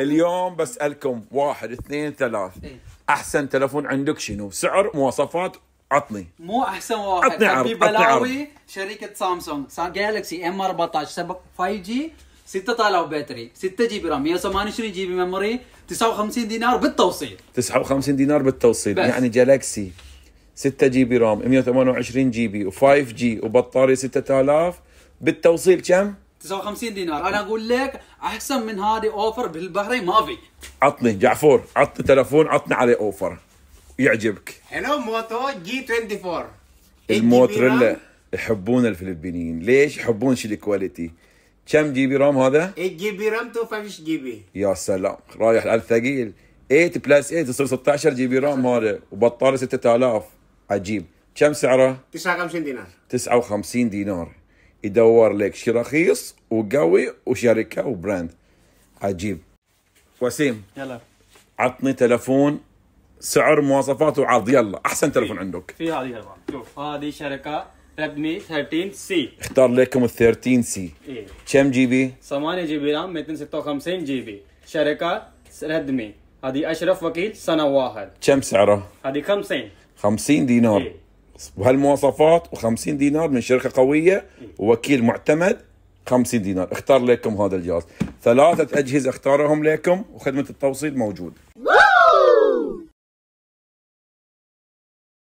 اليوم بسالكم واحد اثنين ثلاث إيه؟ احسن تلفون عندك شنو؟ سعر مواصفات عطني مو احسن واحد عطني عرض بلاوي عرض. شركه سامسونج جالكسي ام 14 5 جي 6000 باتري 6 جي بي رام 128 جي بي ميموري 59 دينار بالتوصيل 59 دينار بالتوصيل بس. يعني جالكسي 6 جي بي رام 128 جي بي و5 جي وبطاريه 6000 بالتوصيل كم؟ 59 دينار انا اقول لك احسن من هذه اوفر بالبحرين ما في عطني جعفور عطني تلفون عطني عليه اوفر يعجبك هلو موتو جي 24 الموتريلا يحبون الفلبينيين ليش يحبون شي الكواليتي كم جي بي رام هذا 8 جي بي رام 25 جي بي يا سلام رايح على الثقيل 8 بلس 8 يصير 16 جي بي رام هذا وبطاله 6000 عجيب كم سعره 59 دينار 59 دينار يدور لك شي رخيص وقوي وشركه وبراند عجيب وسيم يلا عطني تلفون سعر مواصفات وعرض يلا احسن تلفون عندك في هذه شوف هذه شركه ريدمي 13 سي اختار لكم ال 13 سي إيه؟ كم جي بي 8 جي بي رام 256 جي بي شركه ريدمي هذه اشرف وكيل سنه واحد كم سعره هذه 50 50 دينار إيه؟ وهالمواصفات و50 دينار من شركه قويه ووكيل معتمد 50 دينار اختار لكم هذا الجهاز ثلاثه اجهزه اختارهم لكم وخدمه التوصيل موجوده